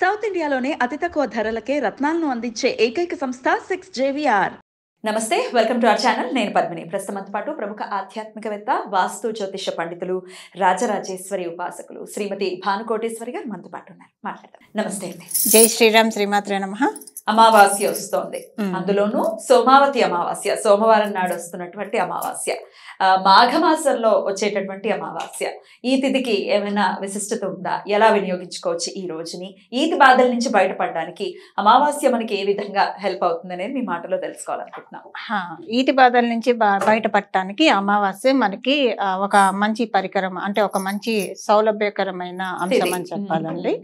South ఇండియాలోనే అతి తక్కువ ధరలకే రత్నాలను అందించే ఏకైక సంస్థ సిక్స్ జేవిఆర్ నమస్తే వెల్కమ్ టు అవర్ ఛానల్ నేను పద్మిని ప్రస్తుతంతో పాటు ప్రముఖ ఆధ్యాత్మికవేత్త వాస్తు జ్యోతిష పండితులు రాజరాజేశ్వరి ఉపాసకులు శ్రీమతి భానుకోటేశ్వరి గారు మనతో పాటు ఉన్నారు మాట్లాడతారు నమస్తే అండి జై శ్రీరామ్ శ్రీమాత్రే నమ అమావాస్య వస్తోంది అందులోనూ సోమావతి అమావాస్య సోమవారం నాడు వస్తున్నటువంటి అమావాస్య మాఘమాసంలో వచ్చేటటువంటి అమావాస్య ఈ తిథికి ఏమైనా విశిష్టత ఉందా ఎలా వినియోగించుకోవచ్చు ఈ రోజుని ఈతి బాధల నుంచి బయటపడడానికి అమావాస్య మనకి ఏ విధంగా హెల్ప్ అవుతుంది అనేది మీ మాటలో తెలుసుకోవాలనుకుంటున్నాం ఈతి బాధల నుంచి బయటపడటానికి అమావాస్య మనకి ఒక మంచి పరికరం అంటే ఒక మంచి సౌలభ్యకరమైన అంశం అని చెప్పాలండి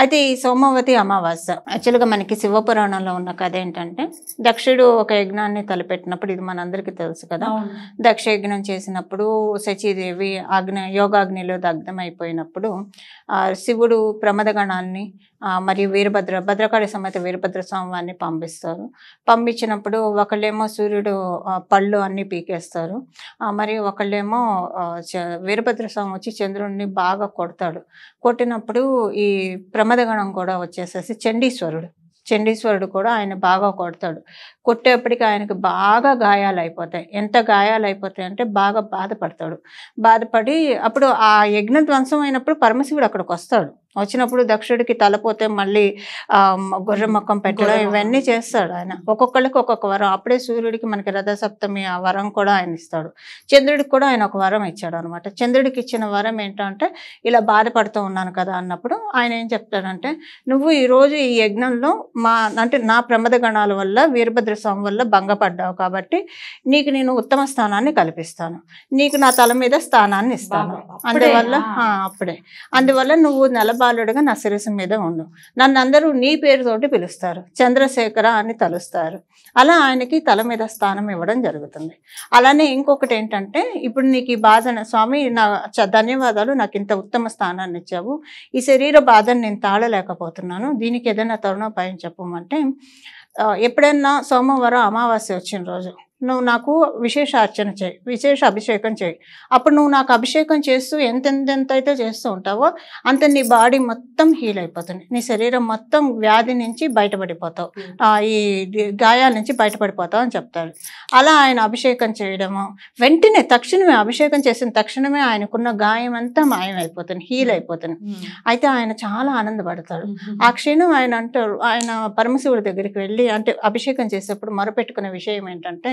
అయితే ఈ సోమవతి అమావాస్య యాక్చువల్గా మనకి శివపురాణంలో ఉన్న కథ ఏంటంటే దక్షుడు ఒక యజ్ఞాన్ని తలపెట్టినప్పుడు ఇది మనందరికీ తెలుసు కదా దక్ష యజ్ఞం చేసినప్పుడు సచీదేవి ఆగ్న యోగాగ్నిలో దగ్ధమైపోయినప్పుడు శివుడు ప్రమదగణాన్ని మరియు వీరభద్ర భద్రకాళి సమేత వీరభద్ర స్వామివారిని పంపిస్తారు పంపించినప్పుడు ఒకళ్ళేమో సూర్యుడు పళ్ళు అన్నీ పీకేస్తారు మరియు ఒకళ్ళేమో వీరభద్ర స్వామి వచ్చి చంద్రుడిని బాగా కొడతాడు కొట్టినప్పుడు ఈ ప్రమదగణం కూడా వచ్చేసేసి చండీశ్వరుడు చండీశ్వరుడు కూడా ఆయన బాగా కొడతాడు కొట్టేప్పటికి ఆయనకు బాగా గాయాలు అయిపోతాయి ఎంత గాయాలు అయిపోతాయి అంటే బాగా బాధపడతాడు బాధపడి అప్పుడు ఆ యజ్ఞ ధ్వంసం అయినప్పుడు పరమశివుడు అక్కడికి వస్తాడు వచ్చినప్పుడు దక్షుడికి తలపోతే మళ్ళీ ముఖం పెట్టడం ఇవన్నీ చేస్తాడు ఆయన ఒక్కొక్కళ్ళకి ఒక్కొక్క వరం అప్పుడే సూర్యుడికి మనకి రథసప్తమి ఆ వరం కూడా ఆయన ఇస్తాడు చంద్రుడికి కూడా ఆయన ఒక వరం ఇచ్చాడు అనమాట చంద్రుడికి ఇచ్చిన వరం ఏంటంటే ఇలా బాధపడుతూ ఉన్నాను కదా అన్నప్పుడు ఆయన ఏం చెప్తాడంటే నువ్వు ఈరోజు ఈ యజ్ఞంలో మా అంటే నా ప్రమద గణాల వల్ల వీరభద్ర స్వామి వల్ల భంగపడ్డావు కాబట్టి నీకు నేను ఉత్తమ స్థానాన్ని కల్పిస్తాను నీకు నా తల మీద స్థానాన్ని ఇస్తాను అందువల్ల అప్పుడే అందువల్ల నువ్వు నెల బాలుడుగా నా శిరసు మీద ఉండు నన్ను అందరూ నీ పేరుతోటి పిలుస్తారు చంద్రశేఖర అని తలుస్తారు అలా ఆయనకి తల మీద స్థానం ఇవ్వడం జరుగుతుంది అలానే ఇంకొకటి ఏంటంటే ఇప్పుడు నీకు ఈ బాధన స్వామి నా ధన్యవాదాలు నాకు ఇంత ఉత్తమ స్థానాన్ని ఇచ్చావు ఈ శరీర బాధను నేను తాళలేకపోతున్నాను దీనికి ఏదైనా తరుణోపాయం చెప్పమంటే ఎప్పుడైనా సోమవారం అమావాస్య వచ్చిన రోజు నువ్వు నాకు విశేష అర్చన చేయి విశేష అభిషేకం చేయి అప్పుడు నువ్వు నాకు అభిషేకం చేస్తూ ఎంతెంతెంత అయితే చేస్తూ ఉంటావో అంత నీ బాడీ మొత్తం హీల్ అయిపోతుంది నీ శరీరం మొత్తం వ్యాధి నుంచి బయటపడిపోతావు hmm. ఈ గాయాల నుంచి బయటపడిపోతావు అని చెప్తాడు అలా ఆయన అభిషేకం చేయడము వెంటనే తక్షణమే అభిషేకం చేసిన తక్షణమే ఆయనకున్న గాయం అంతా మాయమైపోతుంది హీల్ hmm. అయిపోతుంది hmm. అయితే ఆయన చాలా ఆనందపడతాడు ఆ క్షణం ఆయన అంటారు ఆయన పరమశివుడి దగ్గరికి వెళ్ళి అంటే అభిషేకం చేసేప్పుడు మొరపెట్టుకునే విషయం ఏంటంటే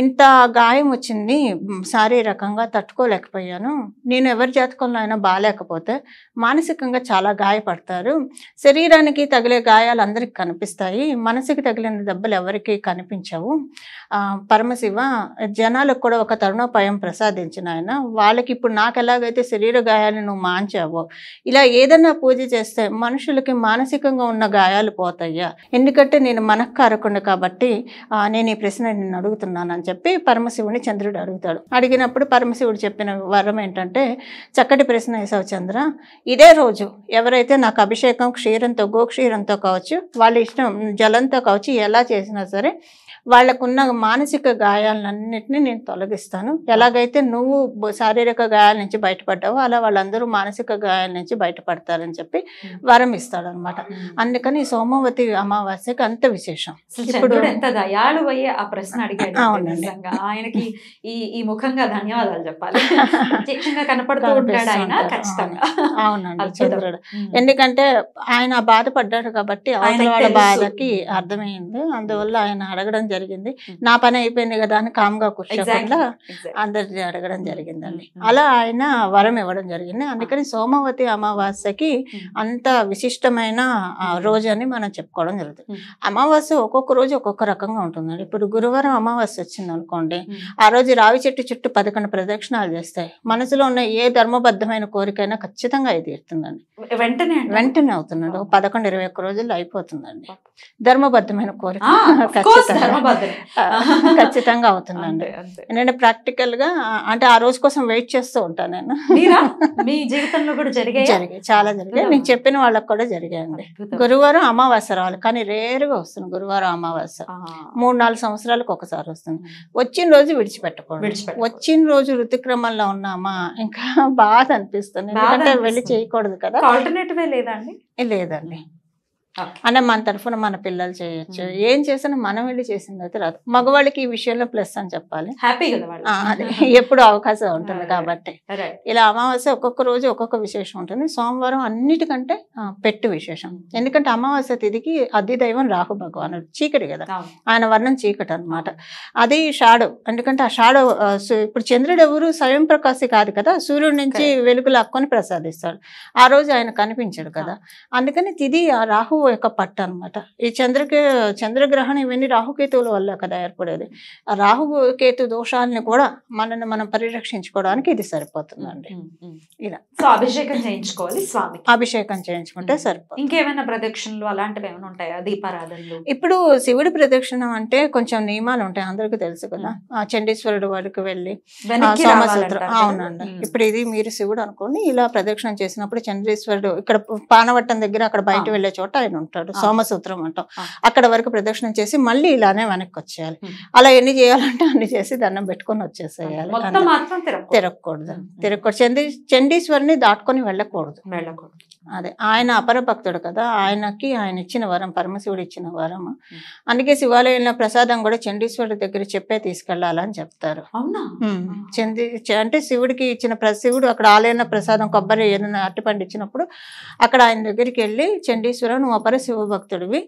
ఇంత గాయం వచ్చింది శారీరకంగా తట్టుకోలేకపోయాను నేను ఎవరి జాతకంలో అయినా బాగాలేకపోతే మానసికంగా చాలా గాయపడతారు శరీరానికి తగిలే గాయాలు అందరికి కనిపిస్తాయి మనసుకి తగిలిన దెబ్బలు ఎవరికి కనిపించవు పరమశివ జనాలకు కూడా ఒక తరుణోపాయం ప్రసాదించిన ఆయన వాళ్ళకి ఇప్పుడు నాకు ఎలాగైతే శరీర గాయాలు నువ్వు మాంచావో ఇలా ఏదన్నా పూజ చేస్తే మనుషులకి మానసికంగా ఉన్న గాయాలు పోతాయ్యా ఎందుకంటే నేను మనకు కారకుండా కాబట్టి నేను ఈ ప్రశ్న నిన్ను అడుగుతున్నాను అని చెప్పి పరమశివుని చంద్రుడు అడుగుతాడు అడిగినప్పుడు పరమశివుడు చెప్పిన వరం ఏంటంటే చక్కటి ప్రశ్న వేసావు చంద్ర ఇదే రోజు ఎవరైతే నాకు అభిషేకం క్షీరంతో గోక్షీరంతో కావచ్చు వాళ్ళ ఇష్టం జలంతో కావచ్చు ఎలా చేసినా సరే వాళ్ళకున్న మానసిక గాయాలన్నింటినీ నేను తొలగిస్తాను ఎలాగైతే నువ్వు శారీరక గాయాల నుంచి బయటపడ్డావో అలా వాళ్ళందరూ మానసిక గాయాల నుంచి బయటపడతారని చెప్పి వరం ఇస్తాడు అనమాట అందుకని సోమవతి అమావాస్యకి అంత విశేషం ఇప్పుడు ఎంత దయాళు అయ్యే ఆ ప్రశ్న అడిగాడు ఆయనకి ఈ ఈ ముఖంగా ధన్యవాదాలు చెప్పాలి కనపడుతూ ఉంటాడు ఆయన ఖచ్చితంగా అవునండి చంద్రుడు ఎందుకంటే ఆయన బాధపడ్డాడు కాబట్టి అవతల వాళ్ళ బాధకి అర్థమైంది అందువల్ల ఆయన అడగడం జరిగింది నా పని అయిపోయింది కదా అని కామ్గా కూర్చోకుండా అందరి అడగడం జరిగిందండి అలా ఆయన వరం ఇవ్వడం జరిగింది అందుకని సోమవతి అమావాస్యకి అంత విశిష్టమైన రోజు అని మనం చెప్పుకోవడం జరుగుతుంది అమావాస్య ఒక్కొక్క రోజు ఒక్కొక్క రకంగా ఉంటుందండి ఇప్పుడు గురువారం అమావాస్య వచ్చింది అనుకోండి ఆ రోజు రావి చెట్టు చుట్టూ పదకొండు ప్రదక్షిణాలు చేస్తాయి మనసులో ఉన్న ఏ ధర్మబద్ధమైన కోరికైనా ఖచ్చితంగా ఇది ఎడుతుందండి వెంటనే వెంటనే అవుతుందండి పదకొండు ఇరవై ఒక్క రోజుల్లో అయిపోతుందండి ధర్మబద్ధమైన కోరిక ఖచ్చితంగా ఖచ్చితంగా అవుతుందండి ఎందుకంటే ప్రాక్టికల్ గా అంటే ఆ రోజు కోసం వెయిట్ చేస్తూ ఉంటాను నేను మీ జీవితంలో కూడా జరిగాయి జరిగాయి చాలా జరిగాయి నేను చెప్పిన వాళ్ళకి కూడా జరిగాయండి గురువారం అమావాస్య రావాలి కానీ రేరుగా వస్తుంది గురువారం అమావాస్య మూడు నాలుగు సంవత్సరాలకు ఒకసారి వస్తుంది వచ్చిన రోజు విడిచిపెట్టకూడదు వచ్చిన రోజు ఋతుక్రమంలో ఉన్నామా ఇంకా బాధ అనిపిస్తుంది ఎందుకంటే వెళ్ళి చేయకూడదు కదా లేదండి లేదండి అన్న మన తరఫున మన పిల్లలు చేయొచ్చు hmm. ఏం చేసినా మనం వెళ్ళి చేసింది అయితే రాదు మగవాళ్ళకి ఈ విషయంలో ప్లస్ అని చెప్పాలి హ్యాపీ ఎప్పుడు అవకాశం ఉంటుంది కాబట్టి ఇలా అమావాస్య ఒక్కొక్క రోజు ఒక్కొక్క విశేషం ఉంటుంది సోమవారం అన్నిటికంటే పెట్టు విశేషం hmm. ఎందుకంటే అమావాస్య తిదికి అతి దైవం రాహు భగవానుడు చీకటి కదా ఆయన వర్ణం చీకటి అనమాట అది షాడో ఎందుకంటే ఆ షాడో ఇప్పుడు చంద్రుడు ఎవరు స్వయం ప్రకాశి కాదు కదా సూర్యుడి నుంచి వెలుగు లాక్కొని ప్రసాదిస్తాడు ఆ రోజు ఆయన కనిపించాడు కదా అందుకని తిది ఆ రాహు యొక్క పట్టు అనమాట ఈ చంద్రకే చంద్రగ్రహణం ఇవన్నీ రాహుకేతువుల వల్ల కదా ఏర్పడేది ఆ రాహుకేతు దోషాలని కూడా మనల్ని మనం పరిరక్షించుకోవడానికి ఇది సరిపోతుందండి ఇలా సో అభిషేకం చేయించుకోవాలి స్వామి అభిషేకం చేయించుకుంటే సరిపోతుంది ఇంకేమైనా ప్రదక్షిణలు అలాంటివి ఏమైనా ఉంటాయా దీపారాధనలు ఇప్పుడు శివుడి ప్రదక్షిణ అంటే కొంచెం నియమాలు ఉంటాయి అందరికి తెలుసు కదా చండీశ్వరుడు వరకు వెళ్ళి అవునండి ఇప్పుడు ఇది మీరు శివుడు అనుకోండి ఇలా ప్రదక్షిణం చేసినప్పుడు చంద్రేశ్వరుడు ఇక్కడ పానవట్టం దగ్గర అక్కడ బయట వెళ్ళే చోట ఆయన ఉంటాడు సోమసూత్రం అంటాం అక్కడ వరకు ప్రదక్షిణం చేసి మళ్ళీ ఇలానే వెనక్కి వచ్చేయాలి అలా ఎన్ని చేయాలంటే అన్ని చేసి దండం పెట్టుకొని వచ్చేసేయాలి తిరగకూడదు తిరగకూడదు చండీ చండీశ్వరిని దాటుకొని వెళ్ళకూడదు వెళ్ళకూడదు అదే ఆయన అపరభక్తుడు కదా ఆయనకి ఆయన ఇచ్చిన వరం పరమశివుడు ఇచ్చిన వరం అందుకే శివాలయంలో ప్రసాదం కూడా చండీశ్వరుడు దగ్గర చెప్పే తీసుకెళ్లాలని చెప్తారు అవునా అంటే శివుడికి ఇచ్చిన శివుడు అక్కడ ఆలయంలో ప్రసాదం కొబ్బరి ఏదైనా అట్టుపండు ఇచ్చినప్పుడు అక్కడ ఆయన దగ్గరికి వెళ్ళి చండీశ్వరం నువ్వు అపర శివభక్తుడివి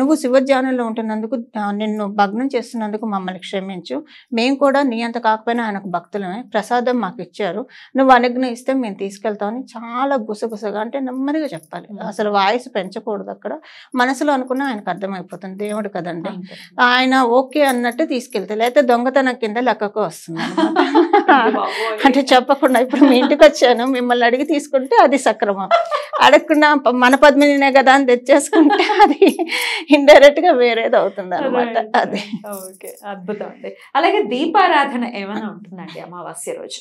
నువ్వు శివధ్యానంలో ఉంటున్నందుకు నిన్ను భగ్నం చేస్తున్నందుకు మమ్మల్ని క్షమించు మేము కూడా నీ అంత కాకపోయినా ఆయనకు భక్తులమే ప్రసాదం మాకు ఇచ్చారు నువ్వు అనుగ్రహిస్తే మేము తీసుకెళ్తామని చాలా గుసగుసగా అంటే అంటే నెమ్మదిగా చెప్పాలి అసలు వాయిస్ పెంచకూడదు అక్కడ మనసులో అనుకున్న ఆయనకు అర్థమైపోతుంది దేవుడు కదండి ఆయన ఓకే అన్నట్టు తీసుకెళ్తే లేకపోతే దొంగతనం కింద లెక్కకు వస్తుంది అంటే చెప్పకుండా ఇప్పుడు మీ ఇంటికి వచ్చాను మిమ్మల్ని అడిగి తీసుకుంటే అది సక్రమం అడగకుండా మన పద్మినినే కదా అని తెచ్చేసుకుంటే అది ఇండైరెక్ట్ గా వేరేది అవుతుంది అనమాట అది ఓకే అద్భుతం అండి అలాగే దీపారాధన ఏమైనా ఉంటుందండి అమావాస్య రోజు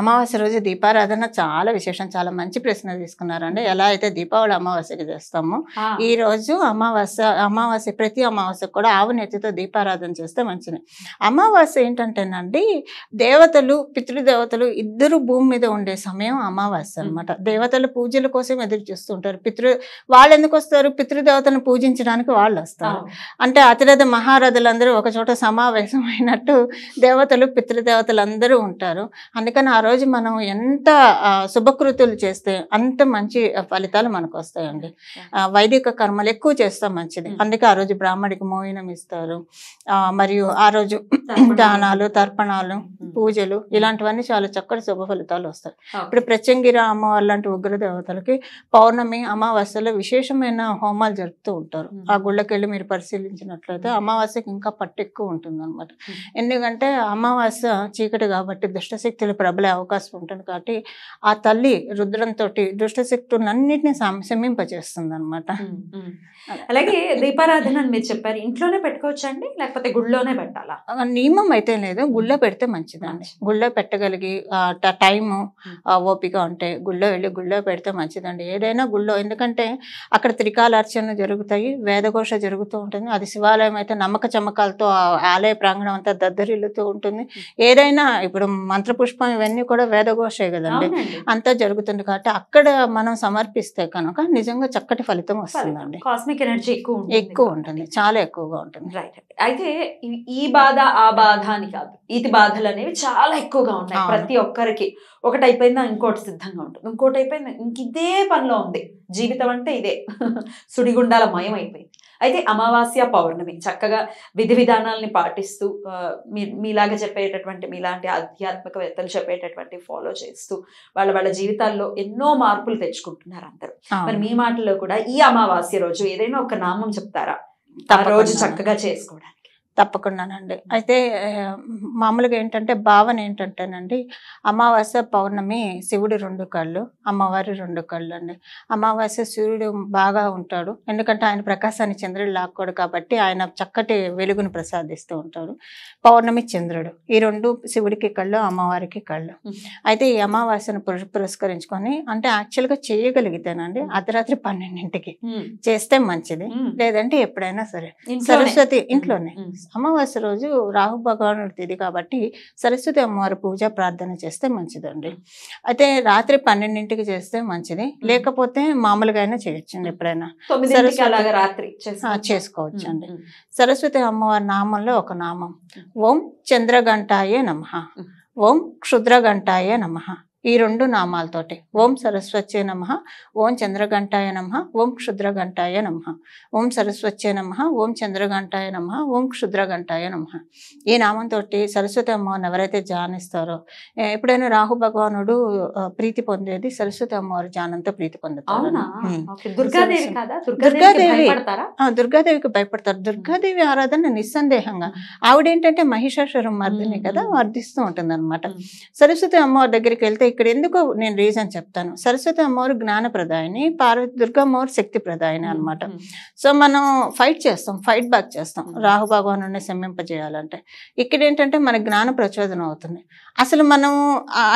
అమావాస్య రోజు దీపారాధన చాలా విశేషం చాలా మంచి ప్రశ్న తీసుకున్నారండి ఎలా అయితే దీపావళి అమావాస్యకి చేస్తామో ఈ రోజు అమావాస్య అమావాస్య ప్రతి అమావాస్య కూడా ఆవు నెత్తితో దీపారాధన చేస్తే మంచిది అమావాస్య ఏంటంటేనండి దేవతలు పితృదేవతలు ఇద్దరు భూమి మీద ఉండే సమయం అమావాస్య అనమాట దేవతలు పూజల కోసం ఎదురు చూస్తుంటారు పితృ వాళ్ళు ఎందుకు వస్తారు పితృదేవతను పూజించడానికి వాళ్ళు వస్తారు అంటే అతిరథ మహారథులందరూ ఒక చోట సమావేశమైనట్టు దేవతలు పితృదేవతలు అందరూ ఉంటారు అందుకని రోజు మనం ఎంత శుభకృతులు చేస్తే అంత మంచి ఫలితాలు మనకు వస్తాయండి వైదిక కర్మలు ఎక్కువ చేస్తాం మంచిది mm. అందుకే ఆ రోజు బ్రాహ్మడికి మోయినం ఇస్తారు మరియు ఆ రోజు దానాలు తర్పణాలు పూజలు ఇలాంటివన్నీ చాలా చక్కటి శుభ ఫలితాలు వస్తాయి ఇప్పుడు ప్రత్యంగిర అమ్మవారి లాంటి ఉగ్ర దేవతలకి పౌర్ణమి అమావాస్యలో విశేషమైన హోమాలు జరుపుతూ ఉంటారు ఆ గుళ్ళకెళ్ళి మీరు పరిశీలించినట్లయితే అమావాస్యకి ఇంకా పట్టెక్కువ ఉంటుంది అనమాట ఎందుకంటే అమావాస్య చీకటి కాబట్టి దుష్టశక్తులు ప్రబలే అవకాశం ఉంటుంది కాబట్టి ఆ తల్లి రుద్రంతో దుష్టశక్తులన్నింటినీ సంశమింపజేస్తుంది అనమాట అలాగే దీపారాధన మీరు చెప్పారు ఇంట్లోనే పెట్టుకోవచ్చండి లేకపోతే గుళ్ళోనే పెట్టాలా నియమం అయితే లేదు గుళ్ళో పెడితే మంచిది మంచిదండి గుళ్ళో పెట్టగలిగి టైమ్ hmm. ఓపిక ఉంటే గుళ్ళో వెళ్ళి గుళ్ళో పెడితే మంచిదండి ఏదైనా గుళ్ళో ఎందుకంటే అక్కడ త్రికాలార్చనలు జరుగుతాయి వేదఘోష జరుగుతూ ఉంటుంది అది శివాలయం అయితే నమ్మక చమకాలతో ఆలయ ప్రాంగణం అంతా దద్దరిల్లుతూ ఉంటుంది hmm. ఏదైనా ఇప్పుడు మంత్రపుష్పం ఇవన్నీ కూడా వేదఘోషే కదండి అంతా జరుగుతుంది కాబట్టి అక్కడ మనం సమర్పిస్తే కనుక నిజంగా చక్కటి ఫలితం వస్తుందండి కాస్మిక్ ఎనర్జీ ఎక్కువ ఎక్కువ ఉంటుంది చాలా ఎక్కువగా ఉంటుంది రైట్ అయితే ఈ బాధ ఆ బాధ అని కాదు ఇది బాధలు అనేవి చాలా ఎక్కువగా ఉన్నాయి ప్రతి ఒక్కరికి ఒకటి అయిపోయిందా ఇంకోటి సిద్ధంగా ఉంటుంది ఇంకోటి అయిపోయిందా ఇంక ఇదే పనిలో ఉంది జీవితం అంటే ఇదే సుడిగుండాల మయం అయిపోయింది అయితే అమావాస్య పౌర్ణమి చక్కగా విధి విధానాలని పాటిస్తూ మీ మీలాగా చెప్పేటటువంటి మీలాంటి ఆధ్యాత్మికవేత్తలు చెప్పేటటువంటి ఫాలో చేస్తూ వాళ్ళ వాళ్ళ జీవితాల్లో ఎన్నో మార్పులు తెచ్చుకుంటున్నారు అందరూ మరి మీ మాటల్లో కూడా ఈ అమావాస్య రోజు ఏదైనా ఒక నామం చెప్తారా ఆ రోజు చక్కగా చేసుకోవడానికి తప్పకుండానండి అయితే మామూలుగా ఏంటంటే భావన ఏంటంటేనండి అమావాస్య పౌర్ణమి శివుడు రెండు కళ్ళు అమ్మవారి రెండు కళ్ళు అండి అమావాస్య సూర్యుడు బాగా ఉంటాడు ఎందుకంటే ఆయన ప్రకాశాన్ని చంద్రుడు లాక్కోడు కాబట్టి ఆయన చక్కటి వెలుగును ప్రసాదిస్తూ ఉంటాడు పౌర్ణమి చంద్రుడు ఈ రెండు శివుడికి కళ్ళు అమ్మవారికి కళ్ళు అయితే ఈ అమావాస్యను పురస్కరించుకొని అంటే యాక్చువల్గా చేయగలిగితేనండి అర్ధరాత్రి పన్నెండింటికి చేస్తే మంచిది లేదంటే ఎప్పుడైనా సరే సరస్వతి ఇంట్లోనే అమావాస్య రోజు రాహు భగవానుడి తిది కాబట్టి సరస్వతి అమ్మవారి పూజ ప్రార్థన చేస్తే మంచిదండి అయితే రాత్రి పన్నెండింటికి చేస్తే మంచిది లేకపోతే మామూలుగా అయినా చేయొచ్చండి ఎప్పుడైనా రాత్రి చేసుకోవచ్చు అండి సరస్వతి అమ్మవారి నామంలో ఒక నామం ఓం చంద్రగంటాయే నమ ఓం క్షుద్రగంటాయే నమ ఈ రెండు నామాలతోటి ఓం సరస్వచ్చే నమ ఓం చంద్రఘంటాయ నమ ఓం క్షుద్రఘంటాయ నమ ఓం సరస్వచ్చే నమ ఓం చంద్రఘంటాయ నమ ఓం క్షుద్రఘంటాయ నమ ఈ నామంతో సరస్వతి అమ్మవారిని ఎవరైతే ధ్యానిస్తారో ఎప్పుడైనా రాహు భగవానుడు ప్రీతి పొందేది సరస్వతి అమ్మవారి ధ్యానంతో ప్రీతి పొందుతారు దుర్గాదేవి దుర్గాదేవికి భయపడతారు దుర్గాదేవి ఆరాధన నిస్సందేహంగా ఆవిడేంటంటే మహిషాసురం మర్దిని కదా వర్ధిస్తూ ఉంటుంది అనమాట సరస్వతి అమ్మవారి దగ్గరికి వెళ్తే ఇక్కడ ఎందుకో నేను రీజన్ చెప్తాను సరస్వతి అమ్మవారు జ్ఞాన ప్రదాయని పార్వతి దుర్గమ్మవారు శక్తి ప్రదాయని అనమాట సో మనం ఫైట్ చేస్తాం ఫైట్ బ్యాక్ చేస్తాం రాహు భగవాను నుండి శమింపజేయాలంటే ఇక్కడ ఏంటంటే మన జ్ఞాన ప్రచోదనం అవుతుంది అసలు మనం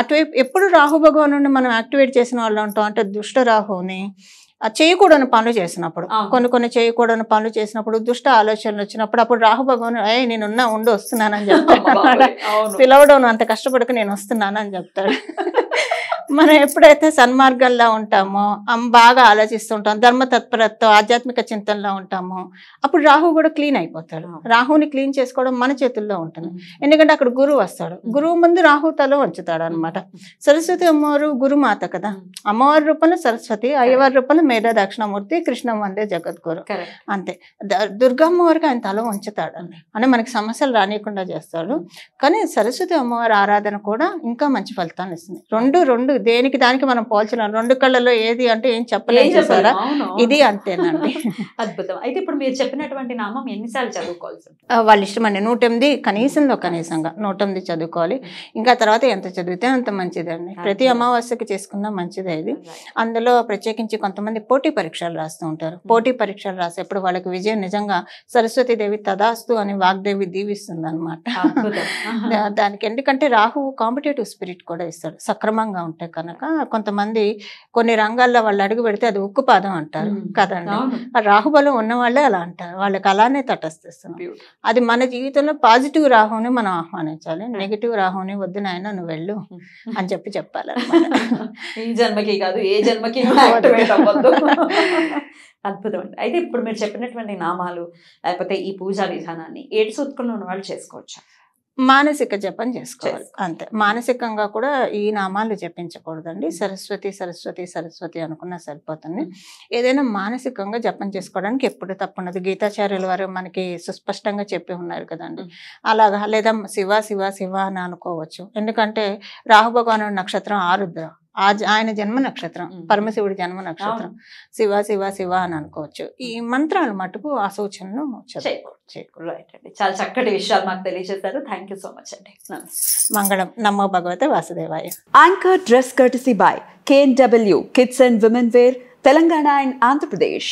అటువైపు ఎప్పుడు రాహు భగవాన్ నుండి మనం యాక్టివేట్ చేసిన వాళ్ళు ఉంటాం అంటే దుష్ట రాహుని చేయకూడని పనులు చేసినప్పుడు కొన్ని కొన్ని చేయకూడని పనులు చేసినప్పుడు దుష్ట ఆలోచనలు వచ్చినప్పుడు అప్పుడు రాహు భగవాన్ నేను ఉన్నా ఉండి వస్తున్నానని చెప్తాడు పిలవడం అంత కష్టపడక నేను వస్తున్నానని చెప్తాడు మనం ఎప్పుడైతే సన్మార్గంలో ఉంటామో బాగా ఆలోచిస్తుంటాం ధర్మ తత్పరతో ఆధ్యాత్మిక చింతనలో ఉంటామో అప్పుడు రాహు కూడా క్లీన్ అయిపోతాడు రాహుని క్లీన్ చేసుకోవడం మన చేతుల్లో ఉంటుంది ఎందుకంటే అక్కడ గురువు వస్తాడు గురువు ముందు రాహు తల వంచుతాడు అనమాట సరస్వతి అమ్మవారు గురుమాత కదా అమ్మవారి రూపంలో సరస్వతి అయ్యవారి రూపంలో మేధా దక్షిణామూర్తి కృష్ణం వందే జగద్గురు అంతే దుర్గమ్మవారికి ఆయన తల వంచుతాడు అని మనకి సమస్యలు రానియకుండా చేస్తాడు కానీ సరస్వతి అమ్మవారి ఆరాధన కూడా ఇంకా మంచి ఫలితాన్ని ఇస్తుంది రెండు రెండు దేనికి దానికి మనం పోల్చలేం రెండు కళ్ళలో ఏది అంటే ఏం చెప్పలేదు చూసారా ఇది అంతేనండి అద్భుతం అయితే ఇప్పుడు మీరు చెప్పినటువంటి నామం ఎన్నిసార్లు చదువుకోవాల్సి వాళ్ళ ఇష్టం అండి నూట ఎనిమిది కనీసంలో కనీసంగా నూట ఎనిమిది చదువుకోవాలి ఇంకా తర్వాత ఎంత చదివితే అంత మంచిదండి ప్రతి అమావాస్యకి చేసుకున్న మంచిదే ఇది అందులో ప్రత్యేకించి కొంతమంది పోటీ పరీక్షలు రాస్తూ ఉంటారు hmm. పోటీ పరీక్షలు రాసేప్పుడు వాళ్ళకి విజయం నిజంగా సరస్వతీదేవి తదాస్తు అని వాగ్దేవి దీవిస్తుంది అనమాట దానికి ఎందుకంటే రాహు కాంపిటేటివ్ స్పిరిట్ కూడా ఇస్తాడు సక్రమంగా ఉంటాయి కనుక కొంతమంది కొన్ని రంగాల్లో వాళ్ళు అడుగు పెడితే అది ఉక్కుపాదం అంటారు కదండి రాహుబలం ఉన్న వాళ్ళే అలా అంటారు వాళ్ళకి అలానే తటస్థిస్తున్నాం అది మన జీవితంలో పాజిటివ్ రాహుని మనం ఆహ్వానించాలి నెగిటివ్ రాహుని వద్దు నాయన నువ్వు వెళ్ళు hmm. అని చెప్పి చెప్పాలి ఈ జన్మకి కాదు ఏ జన్మకి అద్భుతం అండి అయితే ఇప్పుడు మీరు చెప్పినటువంటి నామాలు లేకపోతే ఈ పూజా విధానాన్ని ఏడు సూత్రంలో ఉన్న వాళ్ళు చేసుకోవచ్చు మానసిక జపం చేసుకోవాలి అంతే మానసికంగా కూడా ఈ నామాలు జపించకూడదండి సరస్వతి సరస్వతి సరస్వతి అనుకున్నా సరిపోతుంది ఏదైనా మానసికంగా జపం చేసుకోవడానికి ఎప్పుడు తప్పున్నది గీతాచార్యుల వారు మనకి సుస్పష్టంగా చెప్పి ఉన్నారు కదండి అలాగా లేదా శివ శివ శివ అని అనుకోవచ్చు ఎందుకంటే రాహు భగవాను నక్షత్రం ఆరుద్ర ఆ ఆయన జన్మ నక్షత్రం పరమశివుడి జన్మ నక్షత్రం శివ శివ శివ అని అనుకోవచ్చు ఈ మంత్రాలు మటుకు ఆ సూచనలు చాలా చక్కటి విషయాలు మాకు తెలియజేశారు థ్యాంక్ యూ సో మచ్ అండి మంగళం నమ్మ భగవతే వాసుదేవాయ anchor dress courtesy by W kids and women wear Telangana and Andhra Pradesh